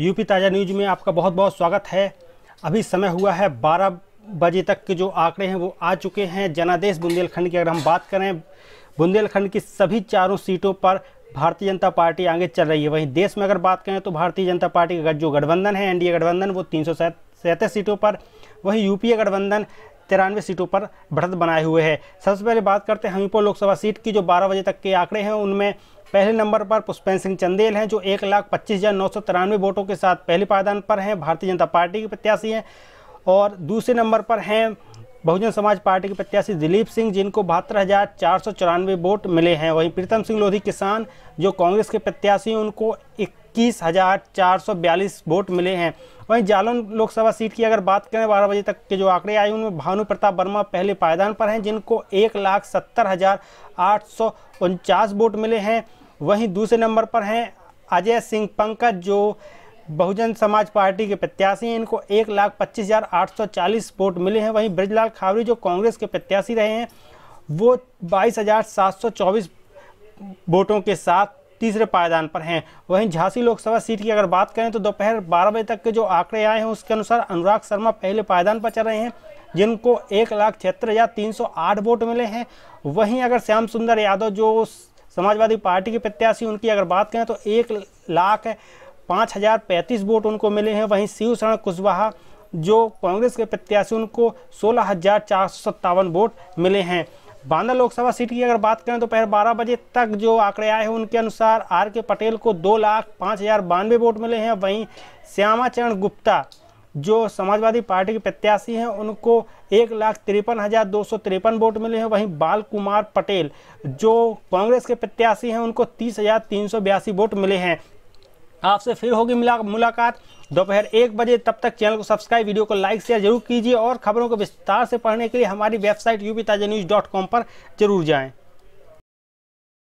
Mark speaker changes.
Speaker 1: UP ताज़ा news में आपका बहुत बहुत स्वागत है अभी समय हुआ है 12 बजे तक के जो आंकड़े हैं वो आ चुके हैं जनादेश बुंदेलखंड की अगर हम बात करें बुंदेलखंड की सभी चारों सीटों पर भारतीय जनता पार्टी आगे चल रही है वहीं देश में अगर बात करें तो भारतीय जनता पार्टी का जो गठबंधन है एनडीए गठबंधन वो तीन सैंतीस सीटों पर वहीं यूपीए गठबंधन तिरानवे सीटों पर बढ़त बनाए हुए है सबसे पहले बात करते हैं हमीरपुर लोकसभा सीट की जो बारह बजे तक के आंकड़े हैं उनमें पहले नंबर पर पुष्पेंद्र सिंह चंदेल हैं जो एक लाख पच्चीस हज़ार नौ सौ तिरानवे वोटों के साथ पहले पायदान पर हैं भारतीय जनता पार्टी के प्रत्याशी हैं और दूसरे नंबर पर हैं बहुजन समाज पार्टी के प्रत्याशी दिलीप सिंह जिनको बहत्तर हज़ार चार सौ चौरानवे वोट मिले हैं वहीं प्रीतम सिंह लोधी किसान जो कांग्रेस के प्रत्याशी हैं उनको इक्कीस हज़ार चार सौ बयालीस वोट मिले हैं वहीं जालौन लोकसभा सीट की अगर बात करें बारह बजे तक के जो आंकड़े आए उनमें भानु प्रताप वर्मा पहले पायदान पर हैं जिनको एक लाख सत्तर हज़ार आठ सौ उनचास वोट मिले हैं वहीं दूसरे नंबर पर हैं अजय सिंह पंकज जो बहुजन समाज पार्टी के प्रत्याशी हैं इनको एक लाख पच्चीस हज़ार आठ सौ चालीस वोट मिले हैं वहीं ब्रजलाल खावरी जो कांग्रेस के प्रत्याशी रहे हैं वो बाईस हज़ार सात सौ चौबीस वोटों के साथ तीसरे पायदान पर हैं वहीं झांसी लोकसभा सीट की अगर बात करें तो दोपहर बारह बजे तक के जो आंकड़े आए हैं उसके अनुसार अनुराग शर्मा पहले पायदान पर चल रहे हैं जिनको एक लाख छिहत्तर हज़ार तीन सौ आठ वोट मिले हैं वहीं अगर श्याम सुंदर यादव जो समाजवादी पार्टी के प्रत्याशी उनकी अगर बात करें तो एक लाख पाँच हज़ार पैंतीस वोट उनको मिले हैं वहीं शिव शरण कुशवाहा जो कांग्रेस के प्रत्याशी उनको सोलह हज़ार चार सौ सत्तावन वोट मिले हैं बांदा लोकसभा सीट की अगर बात करें तो पहले बारह बजे तक जो आंकड़े आए हैं उनके अनुसार आर के पटेल को दो लाख पाँच हज़ार बानवे वोट मिले हैं वहीं श्यामाचरण गुप्ता जो समाजवादी पार्टी के प्रत्याशी हैं उनको एक लाख तिरपन हज़ार दो सौ तिरपन वोट मिले हैं वहीं बाल कुमार पटेल जो कांग्रेस के प्रत्याशी हैं उनको तीस हज़ार तीन सौ बयासी वोट मिले हैं आपसे फिर होगी मुलाकात दोपहर एक बजे तब तक चैनल को सब्सक्राइब वीडियो को लाइक शेयर जरूर कीजिए और खबरों को विस्तार से पढ़ने के लिए हमारी website UP Taaza news dot com पर जरूर जाएँ